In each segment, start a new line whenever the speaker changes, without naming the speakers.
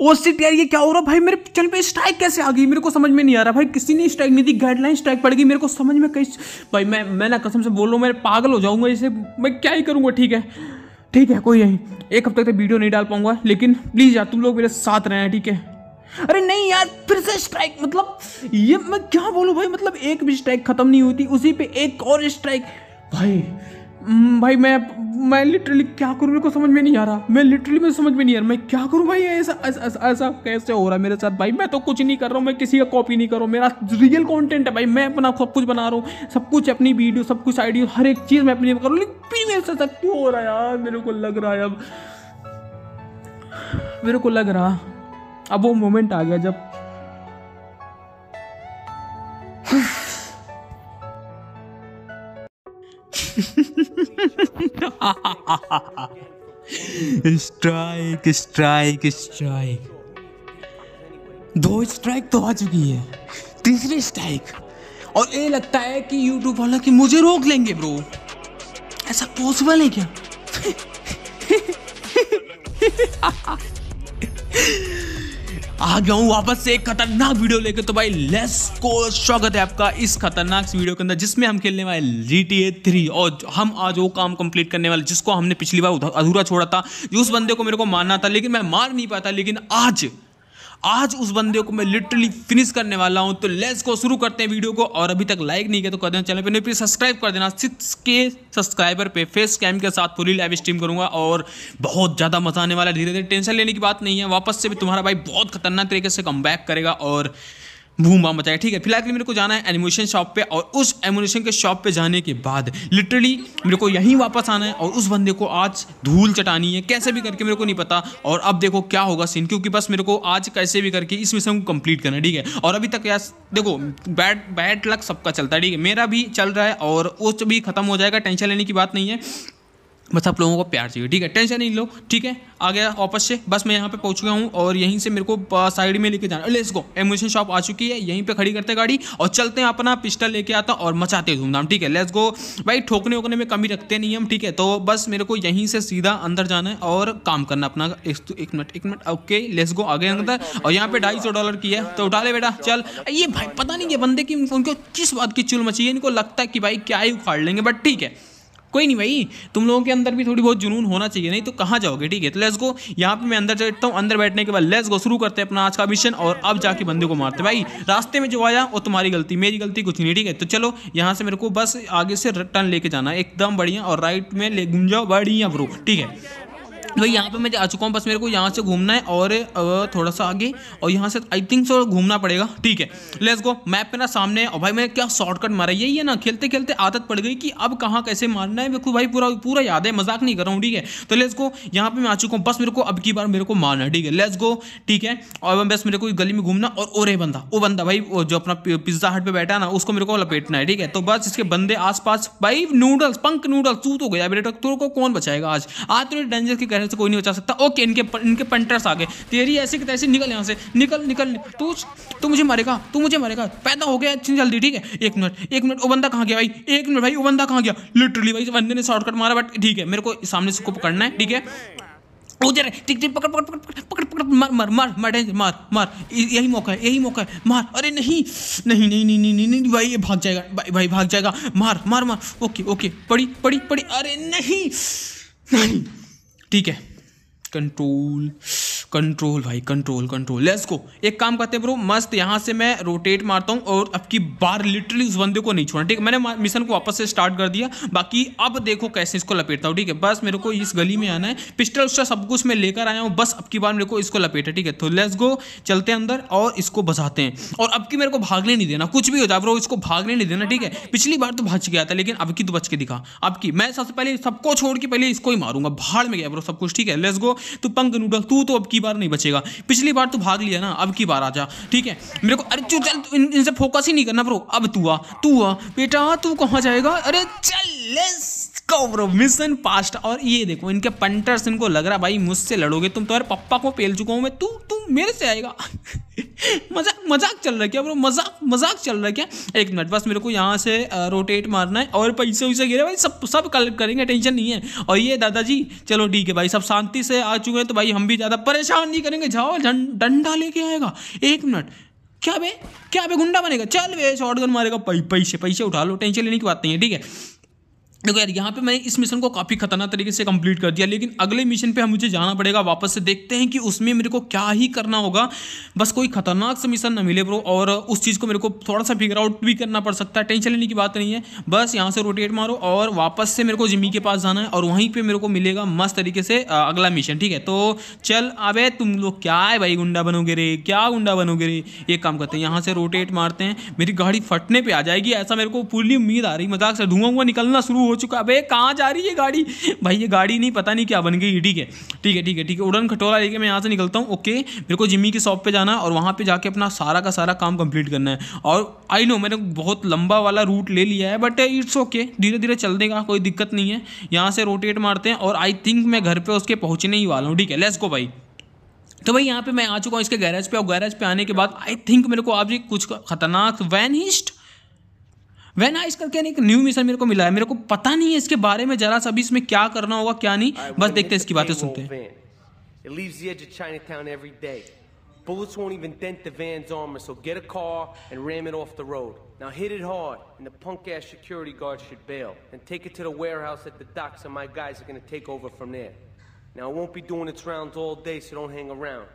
O T यार ये क्या हो रहा भाई मेरे चैनल पे स्ट्राइक कैसे आ गई मेरे को समझ में नहीं आ रहा भाई किसी ने स्ट्राइक नहीं दी गाइडलाइन स्ट्राइक पड़ गई मेरे को समझ में कहीं भाई मैं मैं ना कसम से बोल रहा हूँ मैं पागल हो जाऊँगा इसे मैं क्या ही करूँगा ठीक है ठीक है कोई नहीं एक हफ्ते तक वीडियो तो नहीं डाल पाऊंगा लेकिन प्लीज़ यार तुम लोग मेरे साथ रहें ठीक है अरे नहीं यार फिर से स्ट्राइक मतलब ये मैं क्या बोलूँ भाई मतलब एक भी स्ट्राइक खत्म नहीं हुई थी उसी पर एक और स्ट्राइक भाई हम्म, भाई मैं मैं लिटरली क्या करूँ मेरे को समझ में नहीं आ रहा मैं लिटरली मेरे समझ में नहीं आ रहा मैं क्या करूँ भाई ऐसा ऐसा ऐसा कैसे हो रहा है मेरे साथ भाई मैं तो कुछ नहीं कर रहा हूँ मैं किसी का कॉपी नहीं कर रहा हूँ मेरा रियल कॉन्टेंट है भाई मैं अपना सब कुछ बना रहा हूँ सब कुछ अपनी वीडियो सब कुछ आइडियो हर एक चीज़ मैं अपनी कर रहा हूँ लेकिन मेरे साथ क्यों हो रहा है यार मेरे को लग रहा है अब मेरे को लग रहा अब वो मोमेंट आ गया जब स्ट्राइक स्ट्राइक स्ट्राइक दो स्ट्राइक तो आ चुकी है तीसरी स्ट्राइक और ये लगता है कि यूट्यूब वाला कि मुझे रोक लेंगे ब्रो ऐसा पॉसिबल है क्या आ गया हूँ वापस से एक खतरनाक वीडियो लेकर तो भाई लेस को स्वागत है आपका इस खतरनाक वीडियो के अंदर जिसमें हम खेलने वाले जी टी ए थ्री और हम आज वो काम कंप्लीट करने वाले जिसको हमने पिछली बार अधूरा छोड़ा था जो उस बंदे को मेरे को मारना था लेकिन मैं मार नहीं पाता लेकिन आज आज उस बंदे को मैं लिटरली फिनिश करने वाला हूँ तो लेट्स को शुरू करते हैं वीडियो को और अभी तक लाइक नहीं किया तो कर देना चैनल पर नहीं प्लीज सब्सक्राइब कर देना सिक्स के सब्सक्राइबर पे फेस कैम के साथ पूरी लाइव स्ट्रीम करूँगा और बहुत ज़्यादा मजा आने वाला है धीरे धीरे टेंशन लेने की बात नहीं है वापस से भी तुम्हारा भाई बहुत खतरनाक तरीके से कम करेगा और भूम बाम बताया ठीक है फिलहाल के लिए मेरे को जाना है एनिमेशन शॉप पे और उस एनिमेशन के शॉप पे जाने के बाद लिटरली मेरे को यहीं वापस आना है और उस बंदे को आज धूल चटानी है कैसे भी करके मेरे को नहीं पता और अब देखो क्या होगा सीन क्योंकि बस मेरे को आज कैसे भी करके इस मिशन को कंप्लीट करना है ठीक है और अभी तक यार देखो बैड बैड लक सबका चलता है ठीक है मेरा भी चल रहा है और वो भी खत्म हो जाएगा टेंशन लेने की बात नहीं है बस मतलब आप लोगों को प्यार चाहिए ठीक है टेंशन नहीं लो ठीक है आ गया वापस से बस मैं यहाँ पे पहुँच गया हूँ और यहीं से मेरे को साइड में लेके जाना लेट्स गो एमोशन शॉप आ चुकी है यहीं पे खड़ी करते गाड़ी और चलते हैं अपना पिस्टल लेके आता और मचाते हैं धूमधाम ठीक है लेट्स गो भाई ठोकने ओकने में कमी रखते नहीं हम ठीक है तो बस मेरे को यहीं से सीधा अंदर जाना है और काम करना अपना एक मिनट एक मिनट ओके लेट्स गो आगे अंदर और यहाँ पे ढाई सौ डॉलर की है तो उठा ले बेटा चल ये भाई पता नहीं ये बंदे की उनको किस बात की चुल मची है इनको लगता है कि भाई क्या ही उखाड़ लेंगे बट ठीक है कोई नहीं भाई तुम लोगों के अंदर भी थोड़ी बहुत जुनून होना चाहिए नहीं तो कहाँ जाओगे ठीक है तो लेस गो यहाँ पे मैं अंदर चलता हूँ अंदर बैठने के बाद लेस गो शुरू करते हैं अपना आज का मिशन और अब जाके बंदे को मारते भाई रास्ते में जो आया वो तुम्हारी गलती मेरी गलती कुछ नहीं ठीक है तो चलो यहाँ से मेरे को बस आगे से टर्न लेके जाना एकदम बढ़िया और राइट में ले घूम जाओ बढ़िया ब्रो ठीक है भाई यहाँ पे मैं आ चुका हूँ बस मेरे को यहाँ से घूमना है और थोड़ा सा आगे और यहाँ से आई थिंक सो घूमना पड़ेगा ठीक है लेट्स गो मैप पे ना सामने है और भाई मैंने क्या शॉर्टकट मारा यही है ना खेलते खेलते आदत पड़ गई कि अब कहाँ कैसे मारना है मेरे को भाई पूरा पूरा याद है मजाक नहीं कर रहा हूँ ठीक है तो लेट्स गो यहाँ पे मैं आ चुका हूँ बस मेरे को अब की बार मेरे को मारना है ठीक है लेट्स गो ठीक है और बस मेरे को गली में घूमना और रे बंदा वो बंदा भाई जो अपना पिज्जा हट पे बैठा ना उसको मेरे को लपेटना है ठीक है तो बस इसके बंदे आस भाई नूडल्स पंक नूडल्स तू तो गया बेटा तेरे को कौन बचाएगा आज आज तुम्हें डेंजर की कह मेरे से कोई नहीं बचा सकता ओके इनके इनके पंटर्स आ गए तेरी ऐसे कि तैसे निकल यहाँ से निकल निकल तू तू मुझे मारेगा तू मुझे मारेगा पैदा हो गया इतनी जल्दी ठीक है एक मिनट एक मिनट वो बंदा कहाँ गया भाई एक मिनट भाई वो बंदा कहाँ गया लिटरली भाई बंदे ने शॉर्टकट मारा बट ठीक है मेरे को सामने से को पकड़ना है ठीक है उधर टिक टिक पकड़ पकड़ पकड़ पकड़ पकड़ मार मार मार मार मार मार यही मौका है यही मौका है मार अरे नहीं नहीं नहीं नहीं नहीं नहीं भाई ये भाग जाएगा भाई भाई भाग जाएगा मार मार मार ओके ओके पड़ी पड़ी पड़ी अरे नहीं नहीं ठीक है कंट्रोल कंट्रोल भाई कंट्रोल कंट्रोल लेट्स गो एक काम करते हैं ब्रो मस्त यहाँ से मैं रोटेट मारता हूँ और अब की बार लिटरली उस बंदे को नहीं छोड़ा ठीक है मैंने मिशन को वापस से स्टार्ट कर दिया बाकी अब देखो कैसे इसको लपेटता हूँ ठीक है बस मेरे को इस गली में आना है पिस्टल उस्टल सब कुछ मैं लेकर आया हूँ बस अब की बार मेरे को इसको लपेटा ठीक है तो लेस गो चलते हैं अंदर और इसको बसाते हैं और अब की मेरे को भागने नहीं देना कुछ भी हो जाए ब्रो इसको भागने नहीं देना ठीक है पिछली बार तो बच गया था लेकिन अब की तो बच के दिखा अब की मैं सबसे पहले सबको छोड़ के पहले इसको ही मारूंगा भाड़ में गया ब्रो सब कुछ ठीक है लेस गो तो पंख नूडल तू तो अब की बार नहीं बचेगा पिछली बार तो भाग लिया ना अब की बार आ जा ठीक है मेरे को अरे तू चल इनसे फोकस ही नहीं करना ब्रो अब तू आ तू आ बेटा तू कहाँ जाएगा अरे चल लेस गो मिशन पास्ट और ये देखो इनके पंटर्स इनको लग रहा भाई मुझसे लड़ोगे तुम तुम्हारे तो, पप्पा को पेल चुका हूँ मैं तू तू मेरे से आएगा मजाक मजाक चल रहा है क्या ब्रो मजाक मजाक चल रहा है क्या एक मिनट बस मेरे को यहाँ से रोटेट मारना है और पैसे वैसे गिरे भाई सब सब कलेक्ट करेंगे टेंशन नहीं है और ये दादाजी चलो ठीक है भाई सब शांति से आ चुके हैं तो भाई हम भी ज़्यादा परेशान नहीं करेंगे जाओ डंडा लेके आएगा एक मिनट क्या बे क्या बे गुंडा बनेगा चल बे शॉर्ट गन मारेगा पैसे पैसे उठा लो टेंशन लेने की बात नहीं है ठीक है देखो यार यहाँ पे मैंने इस मिशन को काफ़ी खतरनाक तरीके से कंप्लीट कर दिया लेकिन अगले मिशन पे मुझे जाना पड़ेगा वापस से देखते हैं कि उसमें मेरे को क्या ही करना होगा बस कोई खतरनाक से मिशन ना मिले ब्रो और उस चीज़ को मेरे को थोड़ा सा फिगर आउट भी करना पड़ सकता है टेंशन लेने की बात नहीं है बस यहाँ से रोटेट मारो और वापस से मेरे को जिमी के पास जाना है और वहीं पर मेरे को मिलेगा मस्त तरीके से अगला मिशन ठीक है तो चल अब तुम लोग क्या है भाई गुंडा बनोगे रे क्या गुंडा बनोगे रे एक काम करते हैं यहाँ से रोटेट मारते हैं मेरी गाड़ी फटने पर आ जाएगी ऐसा मेरे को पूरी उम्मीद आ रही मजाक से धुआं हुआ निकलना शुरू हो हो चुका है अबे कहाँ जा रही है गाड़ी भाई ये गाड़ी नहीं पता नहीं क्या बन गई ठीक है ठीक है ठीक है ठीक है उड़न खटोला लेके मैं यहाँ से निकलता हूँ ओके मेरे को जिमी की शॉप पर जाना और वहाँ पर जाके अपना सारा का सारा काम कंप्लीट करना है और आई नो मैंने बहुत लंबा वाला रूट ले लिया है बट इट्स ओके धीरे धीरे चल देगा कोई दिक्कत नहीं है यहाँ से रोटेट मारते हैं और आई थिंक मैं घर पर उसके पहुँचने ही वाला हूँ ठीक है लेस को भाई तो भाई यहाँ पे मैं आ चुका हूँ इसके गैरेज पे और गैरेज पे आने के बाद आई थिंक मेरे को आप जी कुछ खतरनाक वैन हिस्ट वेन आइस करके एक न्यू मिशन मेरे को मिला है मेरे को पता नहीं है इसके बारे में जरा सा इसमें क्या करना होगा क्या नहीं बस देखते हैं इसकी बातें सुनते हैं Bullets won't even dent the van's armor, so get a car and ram it off the road. Now hit it hard, and the punk ass security guard should bail. And take it to the warehouse at the docks, and my guys are gonna take over from there. Now it won't be doing its rounds all day, so don't hang around.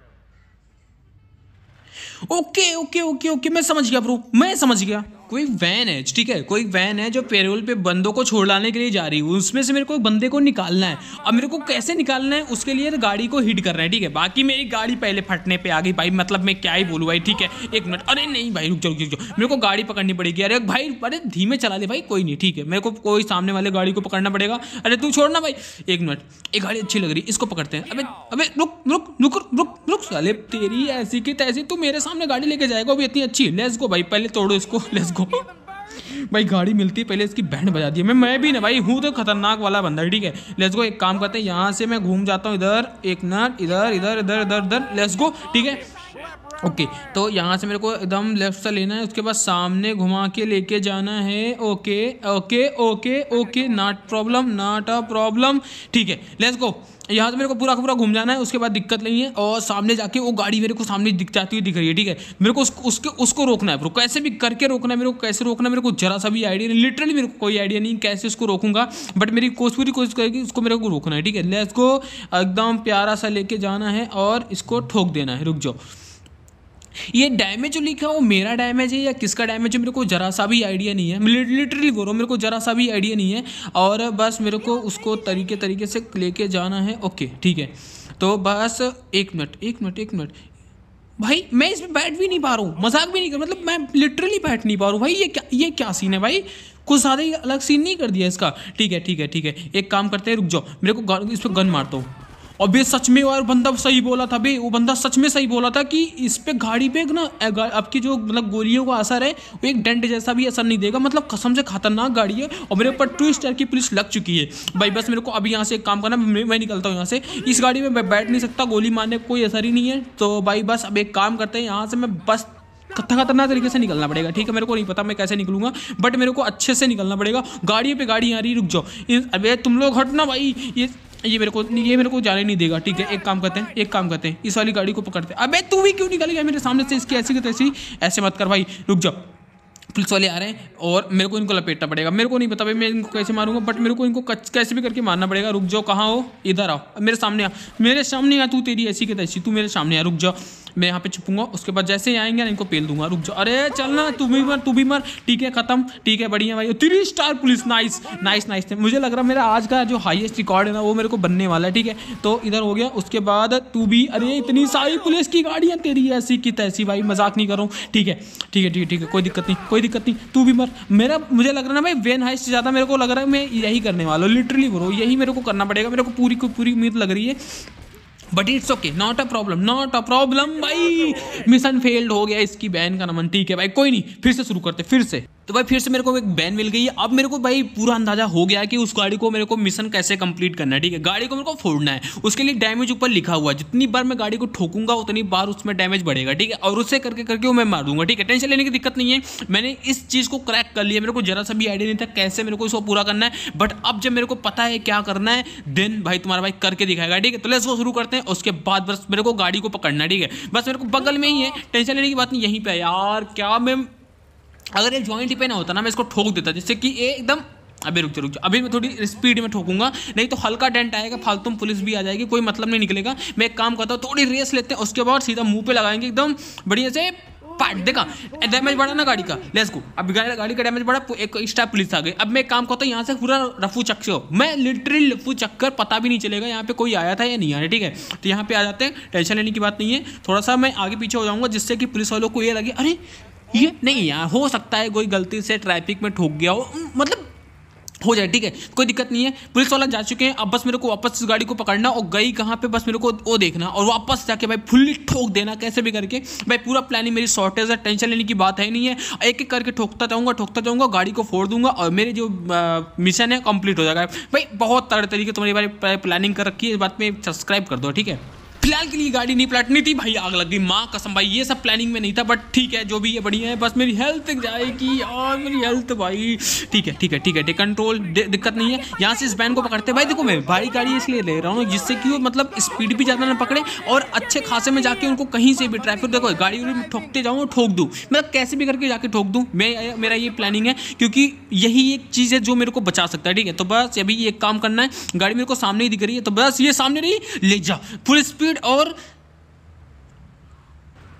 Okay, okay, okay, okay, I understand, bro. I understand. कोई van है ठीक है कोई van है जो payroll पे बंदों को छोड़ लाने के लिए जा रही है उसमें से मेरे को बंदे को निकालना है अब मेरे को कैसे निकालना है उसके लिए तो गाड़ी को हिट करना है ठीक है बाकी मेरी गाड़ी पहले फटने पे आ गई भाई मतलब मैं क्या ही बोलूँ भाई ठीक है एक मिनट अरे नहीं भाई रुक जाओ रुक जाओ मेरे को गाड़ी पकड़नी पड़ेगी अरे भाई अरे धीमे चला दे भाई कोई नहीं ठीक है मेरे को कोई सामने वाले गाड़ी को पकड़ना पड़ेगा अरे तू छोड़ना भाई एक मिनट एक गाड़ी अच्छी लग रही इसको पकड़ते हैं अबे अबे रुक रुक रुक रुक रुक साले तेरी ऐसी की तैसी तू मेरे सामने गाड़ी लेके जाएगा वो इतनी अच्छी लेस गो भाई पहले तोड़ो इसको लेस को भाई गाड़ी मिलती पहले इसकी बैंड बजा दी मैं मैं भी ना भाई हूँ तो खतरनाक वाला बंदा ठीक है लेट्स गो एक काम करते हैं यहाँ से मैं घूम जाता हूँ इधर एक नट इधर इधर इधर इधर इधर लेट्स गो ठीक है ओके तो यहाँ से मेरे को एकदम लेफ्ट से लेना है उसके बाद सामने घुमा के लेके जाना है okay okay okay okay not problem not a problem ठीक है लेट्स गो यहाँ से मेरे को पूरा पूरा घूम जाना है उसके बाद दिक्कत नहीं है और सामने जाके वो गाड़ी मेरे को सामने दिख जाती हुई दिख रही है ठीक है मेरे को उसको उसके उसको रोकना है ब्रो कैसे भी करके रोकना है मेरे को कैसे रोकना है मेरे को जरा सा भी आइडिया नहीं लिटरली मेरे को कोई आइडिया नहीं कैसे उसको रोकूंगा बट मेरी कोशिश पूरी कोशिश करेगी उसको मेरे को रोकना है ठीक है लेस को एकदम प्यारा सा लेके जाना है और इसको ठोक देना है रुक जाओ ये डैमेज जो लिखा वो मेरा डैमेज है या किसका डैमेज है मेरे को ज़रा सा भी आइडिया नहीं है लिटरली बोल रहा हूँ मेरे को ज़रा सा भी आइडिया नहीं है और बस मेरे को उसको तरीके तरीके से लेके जाना है ओके ठीक है तो बस एक मिनट एक मिनट एक मिनट भाई मैं इसमें बैठ भी नहीं पा रहा हूँ मजाक भी नहीं कर मतलब मैं लिटरली बैठ नहीं पा रहा हूँ भाई ये क्या ये क्या सीन है भाई कुछ ज़्यादा ही अलग सीन नहीं कर दिया इसका ठीक है ठीक है ठीक है एक काम करते हैं रुक जाओ मेरे को इस पर गन मारता हूँ और बे सच में और बंदा सही बोला था भाई वो बंदा सच में सही बोला था कि इस पर गाड़ी पे ना आपकी जो मतलब गोलियों का असर है वो एक डेंट जैसा भी असर नहीं देगा मतलब कसम से खतरनाक गाड़ी है और मेरे ऊपर टू स्टार की पुलिस लग चुकी है भाई बस मेरे को अभी यहाँ से एक काम करना मैं निकलता हूँ यहाँ से इस गाड़ी में मैं बैठ नहीं सकता गोली मारने का कोई असर ही नहीं है तो भाई बस अब एक काम करते हैं यहाँ से मैं बस खतरनाक तरीके से निकलना पड़ेगा ठीक है मेरे को नहीं पता मैं कैसे निकलूंगा बट मेरे को अच्छे से निकलना पड़ेगा गाड़ी पे गाड़ी आ रही रुक जाओ अबे तुम लोग ना भाई ये ये मेरे को ये मेरे को जाने नहीं देगा ठीक है एक काम करते हैं एक काम करते हैं इस वाली गाड़ी को पकड़ते हैं अबे तू भी क्यों निकल गया मेरे सामने से इसकी ऐसी की ऐसे मत कर भाई रुक जाओ पुलिस वाले आ रहे हैं और मेरे को इनको लपेटना पड़ेगा मेरे को नहीं पता भाई मैं इनको कैसे मारूंगा बट मेरे को इनको कैसे भी करके मारना पड़ेगा रुक जाओ कहाँ हो इधर आओ मेरे सामने आ मेरे सामने आ तू तेरी ऐसी की तैसी तू मेरे सामने आ रुक जाओ मैं यहाँ पे छुपूंगा उसके बाद जैसे ही आएंगे ना इनको पेल दूंगा रुक जाओ अरे चल ना तू भी मर तू भी मर ठीक है खत्म ठीक है बढ़िया भाई three star police nice nice nice मुझे लग रहा है मेरा आज का जो हाईएस्ट रिकॉर्ड है ना वो मेरे को बनने वाला है ठीक है तो इधर हो गया उसके बाद तू भी अरे इतनी सारी पुलिस की गाड़ियाँ तेरी ऐसी की तैसी भाई मजाक नहीं करूँ ठीक है ठीक है ठीक है ठीक है कोई दिक्कत नहीं कोई दिक्कत नहीं तू भी मर मेरा मुझे लग रहा है ना भाई वेन हाइस्ट ज़्यादा मेरे को लग रहा है मैं यही करने वाला हूँ लिटरली बोलो यही मेरे को करना पड़ेगा मेरे को पूरी पूरी उम्मीद लग रही है but it's okay not a problem not a problem भाई मिशन फेल्ड हो गया इसकी बैन का नमन ठीक है भाई कोई नहीं फिर से शुरू करते फिर से तो भाई फिर से मेरे को एक बैन मिल गई अब मेरे को भाई पूरा अंदाजा हो गया कि उस गाड़ी को मेरे को मिशन कैसे कंप्लीट करना है ठीक है गाड़ी को मेरे को फोड़ना है उसके लिए डैमेज ऊपर लिखा हुआ है जितनी बार मैं गाड़ी को ठोकूंगा उतनी बार उसमें डैमेज बढ़ेगा ठीक है और उससे करके करके वो मैं मार दूंगा ठीक है टेंशन लेने की दिक्कत नहीं है मैंने इस चीज़ को क्रैक कर लिया मेरे को जरा सा भी आइडिया नहीं था कैसे मेरे को इसको पूरा करना है बट अब जब मेरे को पता है क्या करना है देन भाई तुम्हारा भाई करके दिखाएगा ठीक है तो लेस वो शुरू करते हैं उसके बाद बस मेरे को गाड़ी को पकड़ना ठीक है बस मेरे को बगल में ही है टेंशन लेने की बात नहीं यहीं पर यार क्या मैं अगर ये ज्वाइंट ही पे ना होता ना मैं इसको ठोक देता जिससे कि ये एकदम अभी रुक जा रुक जा अभी मैं थोड़ी स्पीड में ठोकूंगा नहीं तो हल्का डेंट आएगा फालतू पुलिस भी आ जाएगी कोई मतलब नहीं निकलेगा मैं एक काम करता हूँ थोड़ी रेस लेते हैं उसके बाद सीधा मुंह पे लगाएंगे एकदम बढ़िया से पार्ट देखा डैमेज बढ़ा ना गाड़ी का लेस को अभी गाड़ी का डैमेज बढ़ा एक स्टाफ पुलिस आ गई अब मैं काम करता हूँ यहाँ से पूरा रफू हो मैं लिटरली रफू चक्कर पता भी नहीं चलेगा यहाँ पे कोई आया था या नहीं आया ठीक है तो यहाँ पे आ जाते हैं टेंशन लेने की बात नहीं है थोड़ा सा मैं आगे पीछे हो जाऊँगा जिससे कि पुलिस वालों को ये लगे अरे ये नहीं यार हो सकता है कोई गलती से ट्रैफिक में ठोक गया हो मतलब हो जाए ठीक है कोई दिक्कत नहीं है पुलिस वाला जा चुके हैं अब बस मेरे को वापस इस गाड़ी को पकड़ना और गई कहाँ पे बस मेरे को वो देखना और वापस जाके भाई फुल्ली ठोक देना कैसे भी करके भाई पूरा प्लानिंग मेरी शॉर्टेज है टेंशन लेने की बात है नहीं है एक एक करके ठोकता जाऊँगा ठोकता जाऊँगा गाड़ी को फोड़ दूंगा और मेरे जो मिशन है कंप्लीट हो जाएगा भाई बहुत तरह तरीके तुम्हारी बारे प्लानिंग कर रखी है इस बात में सब्सक्राइब कर दो ठीक है फिलहाल के लिए गाड़ी नहीं पलटनी थी भाई आग लग गई माँ कसम भाई ये सब प्लानिंग में नहीं था बट ठीक है जो भी ये बढ़िया है बस मेरी हेल्थ जाएगी और मेरी हेल्थ भाई ठीक है ठीक है ठीक है टेक कंट्रोल दिक्कत नहीं है यहाँ से इस बैन को पकड़ते भाई देखो मैं भारी गाड़ी इसलिए ले रहा हूँ जिससे कि वो मतलब स्पीड भी ज़्यादा ना पकड़े और अच्छे खासे में जाके उनको कहीं से भी ट्रैफिक देखो गाड़ी वाली ठोकते जाऊँ और ठोक दूँ मतलब कैसे भी करके जाके ठोक दूँ मैं मेरा ये प्लानिंग है क्योंकि यही एक चीज़ है जो मेरे को बचा सकता है ठीक है तो बस अभी एक काम करना है गाड़ी मेरे को सामने ही दिख रही है तो बस ये सामने रही ले जा फुल स्पीड और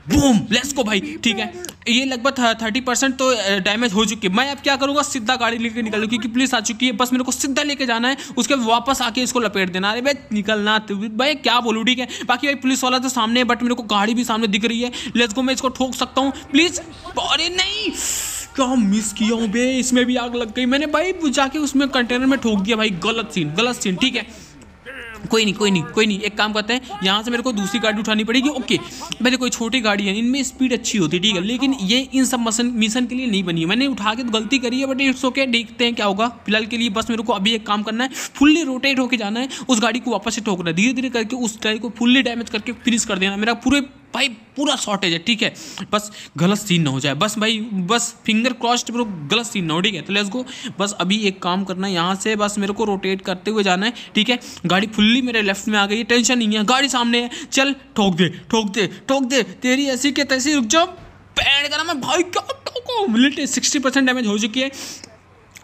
बूम लेट्स गो भाई ठीक है ये लगभग थर्टी परसेंट तो डैमेज हो चुकी है मैं अब क्या करूँगा सीधा गाड़ी लेके निकल क्योंकि पुलिस आ चुकी है बस मेरे को सीधा लेके जाना है उसके वापस आके इसको लपेट देना अरे भाई निकलना तो भाई क्या बोलूँ ठीक है बाकी भाई पुलिस वाला तो सामने है बट मेरे को गाड़ी भी सामने दिख रही है लेट्स गो मैं इसको ठोक सकता हूँ प्लीज़ अरे नहीं क्या मिस किया हूँ भाई इसमें भी आग लग गई मैंने भाई जाके उसमें कंटेनर में ठोक दिया भाई गलत सीन गलत सीन ठीक है कोई नहीं कोई नहीं कोई नहीं एक काम करते हैं यहाँ से मेरे को दूसरी गाड़ी उठानी पड़ेगी ओके मेरे कोई छोटी गाड़ी है इनमें स्पीड अच्छी होती है ठीक है लेकिन ये इन सब मसन मिशन के लिए नहीं बनी है मैंने उठा के तो गलती करी है बट इट्स ओके देखते हैं क्या होगा फिलहाल के लिए बस मेरे को अभी एक काम करना है फुल्ली रोटेट होकर जाना है उस गाड़ी को वापस से ठोकना है धीरे धीरे करके उस गाड़ी को फुल्ली डैमेज करके फिनिश कर देना मेरा पूरे भाई पूरा शॉर्टेज है ठीक है बस गलत सीन ना हो जाए बस भाई बस फिंगर क्रॉस्ड ब्रो गलत सीन ना हो ठीक है तो लेट्स गो बस अभी एक काम करना है यहाँ से बस मेरे को रोटेट करते हुए जाना है ठीक है गाड़ी फुल्ली मेरे लेफ्ट में आ गई है टेंशन नहीं है गाड़ी सामने है चल ठोक दे ठोक दे ठोक दे तेरी ऐसी के तैसी रुक जाओ पैड करा मैं भाई क्या ठोको सिक्सटी परसेंट डैमेज हो चुकी है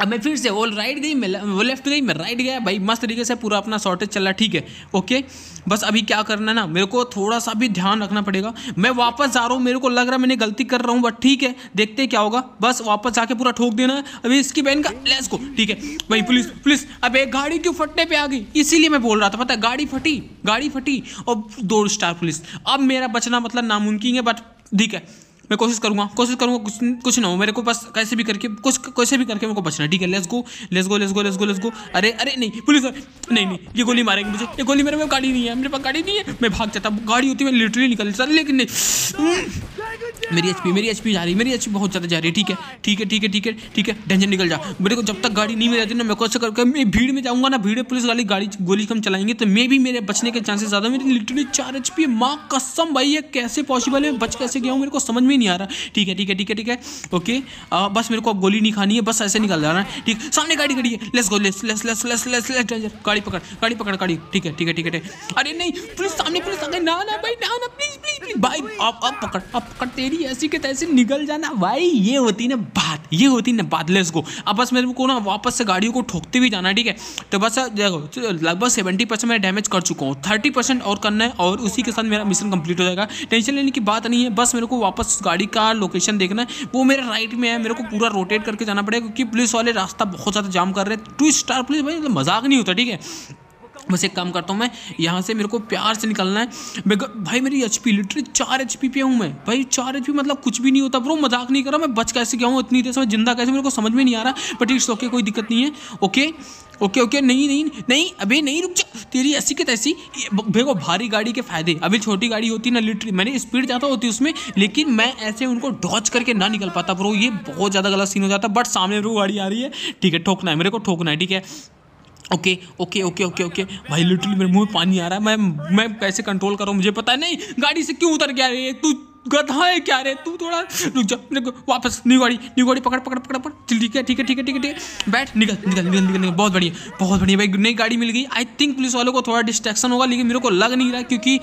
अब मैं फिर से वो राइट गई मैं वो लेफ्ट गई मैं राइट गया भाई मस्त तरीके से पूरा अपना शॉर्टेज चल रहा ठीक है ओके बस अभी क्या करना है ना मेरे को थोड़ा सा भी ध्यान रखना पड़ेगा मैं वापस जा रहा हूँ मेरे को लग रहा है मैंने गलती कर रहा हूँ बट ठीक है देखते क्या होगा बस वापस जाके पूरा ठोक देना है अभी इसकी बहन का लेस को ठीक है भाई पुलिस पुलिस अब एक गाड़ी क्यों फटने पर आ गई इसीलिए मैं बोल रहा था पता गाड़ी फटी गाड़ी फटी और दो स्टार पुलिस अब मेरा बचना मतलब नामुमकिन है बट ठीक है मैं कोशिश करूंगा कोशिश करूंगा कुछ कुछ ना हो मेरे को बस कैसे भी करके कुछ कैसे भी करके मेरे को बचना ठीक है let's go let's go let's go let's go let's go अरे अरे नहीं पुलिस नहीं नहीं ये गोली मारेंगे मुझे ये गोली मेरे में गाड़ी नहीं है मेरे पास गाड़ी नहीं है मैं भाग जाता गाड़ी होती मैं लिटरली निकल जाता लेकिन नहीं मेरी एच पी मेरी एच पी जा रही है मेरी एच पी बहुत ज़्यादा जा रही है ठीक है ठीक है ठीक है ठीक है ठीक है ढंझन निकल जा मेरे को जब तक गाड़ी नहीं मिल जाती ना मैं कैसे करके मैं भीड़ में जाऊंगा ना भीड़ पुलिस वाली गाड़ी गोली कम चलाएंगे तो मैं भी मेरे बचने के चांसेस ज़्यादा मेरी लिटरली चार एच पी माँ कसम भाई ये कैसे पॉसिबल है बच कैसे गया हूँ मेरे को समझ में नहीं आ रहा ठीक है ठीक है ठीक है ठीक है ओके बस मेरे को अब गोली नहीं खानी है बस ऐसे निकल जाना है ठीक सामने गाड़ी खड़ी है let's go let's let's let's let's let's let's danger गाड़ी पकड़ गाड़ी पकड़ गाड़ी ठीक है ठीक है ठीक है अरे नहीं पुलिस सामने पुलिस आ गई ना ना भाई ना ना प्लीज़ प्लीज़ प्लीज़ भाई आप पकड़ आप पकड़ तेरी मेरी ऐसी के तैसे निकल जाना भाई ये होती ना बात ये होती ना बात लेस को अब बस मेरे को ना वापस से गाड़ियों को ठोकते भी जाना ठीक है तो बस देखो लगभग सेवेंटी परसेंट मैं डैमेज कर चुका हूँ थर्टी परसेंट और करना है और उसी के साथ मेरा मिशन कंप्लीट हो जाएगा टेंशन लेने की बात नहीं है बस मेरे को वापस गाड़ी का लोकेशन देखना है वो मेरे राइट में है मेरे को पूरा रोटेट करके जाना पड़ेगा क्योंकि पुलिस वाले रास्ता बहुत ज़्यादा जाम कर रहे हैं टू स्टार पुलिस भाई मतलब मजाक नहीं होता ठीक है बस एक काम करता हूँ मैं यहाँ से मेरे को प्यार से निकलना है मैं भाई मेरी एच पी लिटरी चार एच पी पे हूँ मैं भाई चार एच पी मतलब कुछ भी नहीं होता ब्रो मजाक नहीं कर रहा मैं बच कैसे गया हूँ इतनी देर से मैं जिंदा कैसे मेरे को समझ में नहीं आ रहा बट इट्स ओके कोई दिक्कत नहीं है ओके ओके ओके नहीं नहीं नहीं अभी नहीं रुक जा तेरी ऐसी की तैसी देखो भारी गाड़ी के फायदे अभी छोटी गाड़ी होती ना लिटरी मैंने स्पीड ज़्यादा होती उसमें लेकिन मैं ऐसे उनको डॉच करके ना निकल पाता ब्रो ये बहुत ज़्यादा गलत सीन हो जाता बट सामने ब्रो गाड़ी आ रही है ठीक है ठोकना है मेरे को ठोकना है ठीक है okay okay okay okay okay भाई लिटरली मेरे मुंह में पानी आ रहा है मैं मैं कैसे कंट्रोल कर रहा हूँ मुझे पता नहीं गाड़ी से क्यों उतर गया रे तू गधा है क्या रे तू थोड़ा रुक जा वापस न्यू गाड़ी न्यू गाड़ी पकड़ पकड़ पकड़ पकड़ ठीक है ठीक है ठीक है ठीक है ठीक है बैठ निकल निकल निकल निकल निकल बहुत बढ़िया बहुत बढ़िया भाई नई गाड़ी मिल गई आई थिंक पुलिस वालों को थोड़ा डिस्ट्रैक्शन होगा लेकिन मेरे को लग नहीं रहा क्योंकि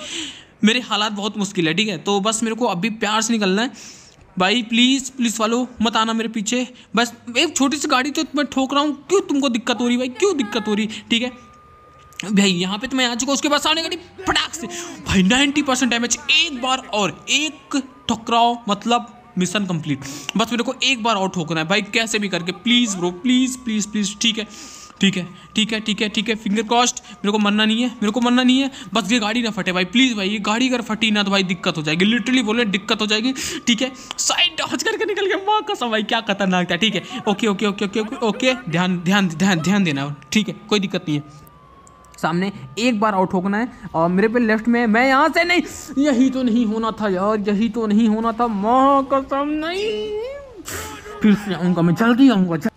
मेरे हालात बहुत मुश्किल है ठीक है तो बस मेरे को अभी प्यार से निकलना है भाई प्लीज़ पुलिस वालो मत आना मेरे पीछे बस एक छोटी सी गाड़ी तो मैं ठोक रहा हूँ क्यों तुमको दिक्कत हो रही भाई क्यों दिक्कत हो रही ठीक है भाई यहाँ पे तो मैं आ चुका उसके आने का गाड़ी फटाक से भाई नाइन्टी परसेंट डैमेज एक बार और एक ठकराओ मतलब मिशन कंप्लीट बस मेरे को एक बार और ठोकना है भाई कैसे भी करके please bro please please please ठीक है ठीक है ठीक है ठीक है ठीक है फिंगर क्रॉस्ट मेरे को मरना नहीं है मेरे को मरना नहीं है बस ये गाड़ी ना फटे भाई प्लीज़ भाई ये गाड़ी अगर फटी ना तो भाई दिक्कत हो जाएगी लिटरली बोले दिक्कत हो जाएगी ठीक है साइड डॉज करके निकल गया माँ कसम भाई क्या खतरनाक था ठीक है okay okay okay okay okay okay ध्यान ध्यान ध्यान ध्यान देना ठीक है कोई दिक्कत नहीं है सामने एक बार आउट होना है और मेरे पे लेफ्ट में मैं यहाँ से नहीं यही तो नहीं होना था यार यही तो नहीं होना था माँ कसम नहीं फिर से आऊँगा मैं जल्दी आऊँगा